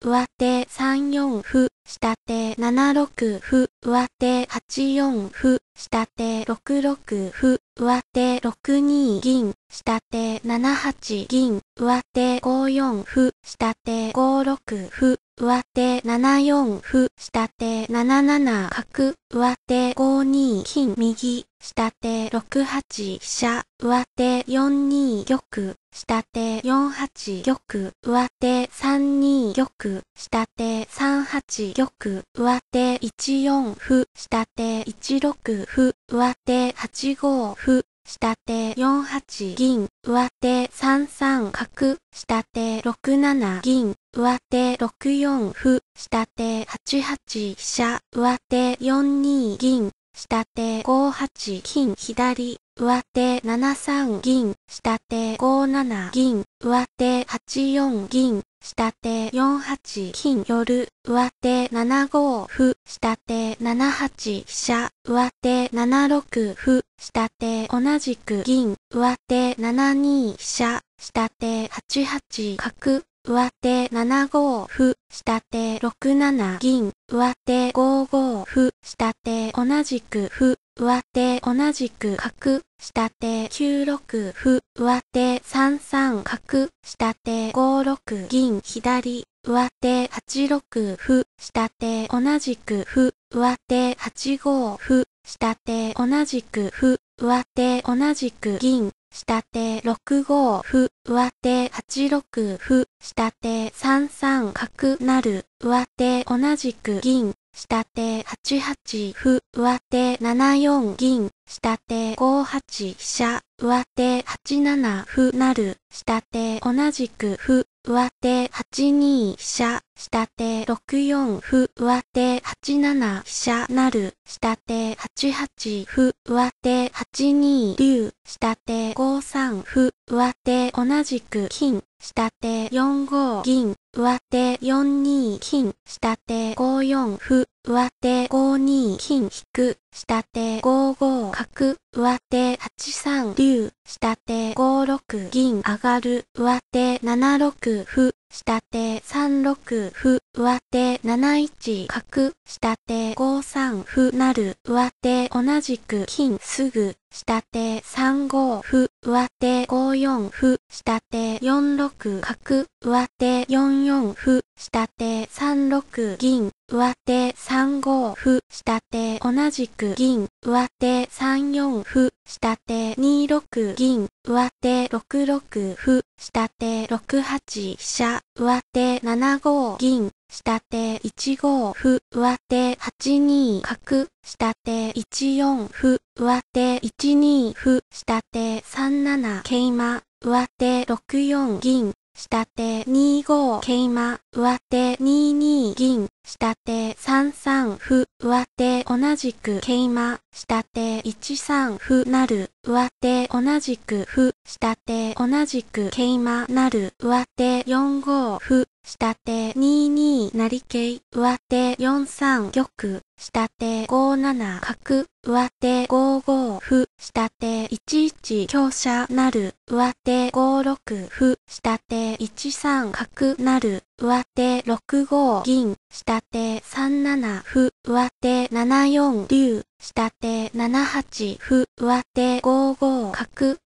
上手3四歩、下手7六歩、上手8四歩、下手6六歩、上手6二銀、下手7八銀、上手5四歩、下手5六歩、上手7四歩、下手7七角、上手5二金右、下手6八飛車、上手4二玉、下手4八玉、上手3二玉、下手3八玉、上手1四歩、下手1六歩、上手8五歩、歩、下手4八銀、上手3三角、下手6七銀、上手6四歩、下手8八飛車、上手4二銀、下手5八金、左、上手7三銀、下手5七銀、上手8四銀、下手4八金夜、上手7五歩、下手7八飛車、上手7六歩、下手同じく銀、上手7二飛車、下手8八角、上手7五歩、下手6七銀、上手5五歩、下手同じく歩、上手同じく角、下手9六歩、上手3三角、下手5六銀、左、上手8六歩、下手同じく歩、上手8五歩、下手同じく歩、上手同じく銀、下手6五歩、上手8六歩、下手3三角なる、上手同じく銀、下手8八歩、上手7四銀、下手5八飛車、上手8七歩なる、下手同じく歩、上手8二飛車、下手6四歩上手8七飛車なる、下手8八歩上手8二竜、下手5三歩上手同じく金、下手4五銀、上手4二金、下手5四歩、上手5二金引く、下手5五角、上手8三竜、下手5六銀上がる、上手7六歩、下手3六歩、上手7一角、下手5三歩なる、上手同じく金すぐ、下手3五歩、上手5四歩、下手4六角、上手4四歩、下手3六銀、上手3五歩、下手同じく銀、上手3四歩、下手六銀、上手6六歩、下手6八飛車、上手7五銀、下手1五歩、上手8二角、下手1四歩、上手1二歩、下手3七桂馬、上手6四銀、下手2五桂馬、上手2二銀、下手3三歩、上手同じく桂馬、下手一三歩なる、上手同じく歩、下手同じく桂馬なる、上手四五歩、下手二二成桂、上手四三玉、下手五七角、上手五五歩、下手一一香車なる、上手五六歩、下手一三角なる、上手六五銀、下手三七歩、上手7四竜、下手7八歩、上手5五角。